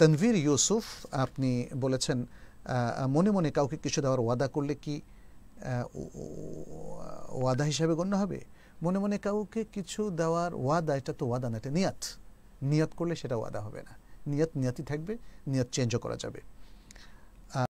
তনভীর ইউসুফ আপনি বলেছেন মনে মনে কাউকে কিছু দেওয়ার ওয়াদা করলে কি ওয়াদা হিসাবে গণ্য হবে মনে মনে কাউকে কিছু দেওয়ার ওয়াদা এটা তো ওয়াদা না এটা নিয়াত নিয়াত করলে সেটা ওয়াদা হবে না নিয়াত নিয়াতই থাকবে নিয়াত চেঞ্জও করা যাবে